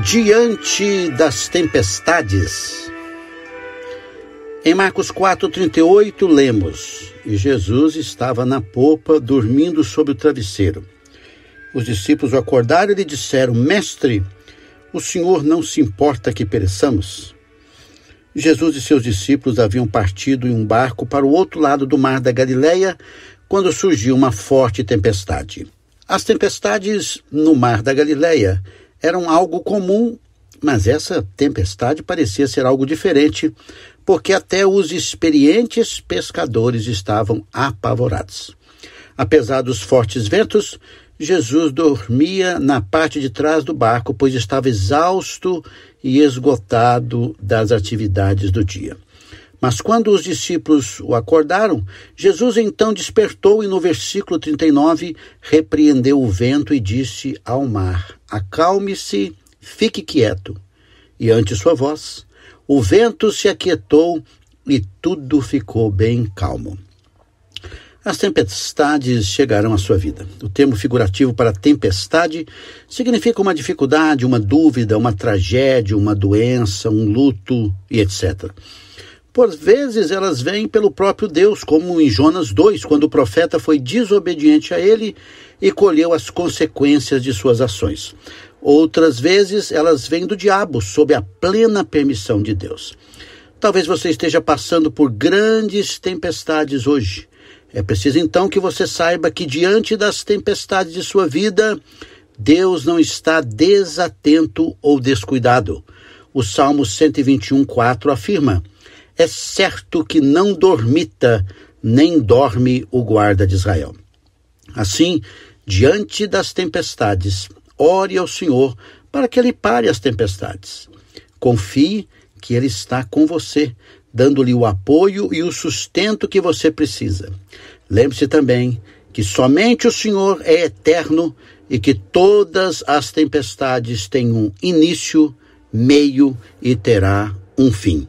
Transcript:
diante das tempestades. Em Marcos 4:38 lemos: E Jesus estava na popa, dormindo sobre o travesseiro. Os discípulos o acordaram e lhe disseram: Mestre, o Senhor não se importa que pereçamos? Jesus e seus discípulos haviam partido em um barco para o outro lado do mar da Galileia quando surgiu uma forte tempestade. As tempestades no mar da Galileia eram algo comum, mas essa tempestade parecia ser algo diferente, porque até os experientes pescadores estavam apavorados. Apesar dos fortes ventos, Jesus dormia na parte de trás do barco, pois estava exausto e esgotado das atividades do dia. Mas quando os discípulos o acordaram, Jesus então despertou e no versículo 39 repreendeu o vento e disse ao mar: acalme-se, fique quieto. E ante sua voz, o vento se aquietou e tudo ficou bem calmo. As tempestades chegarão à sua vida. O termo figurativo para tempestade significa uma dificuldade, uma dúvida, uma tragédia, uma doença, um luto e etc. Por vezes elas vêm pelo próprio Deus, como em Jonas 2, quando o profeta foi desobediente a ele e colheu as consequências de suas ações. Outras vezes elas vêm do diabo, sob a plena permissão de Deus. Talvez você esteja passando por grandes tempestades hoje. É preciso então que você saiba que diante das tempestades de sua vida, Deus não está desatento ou descuidado. O Salmo 121, 4 afirma: é certo que não dormita, nem dorme o guarda de Israel. Assim, diante das tempestades, ore ao Senhor para que ele pare as tempestades. Confie que ele está com você, dando-lhe o apoio e o sustento que você precisa. Lembre-se também que somente o Senhor é eterno e que todas as tempestades têm um início, meio e terá um fim.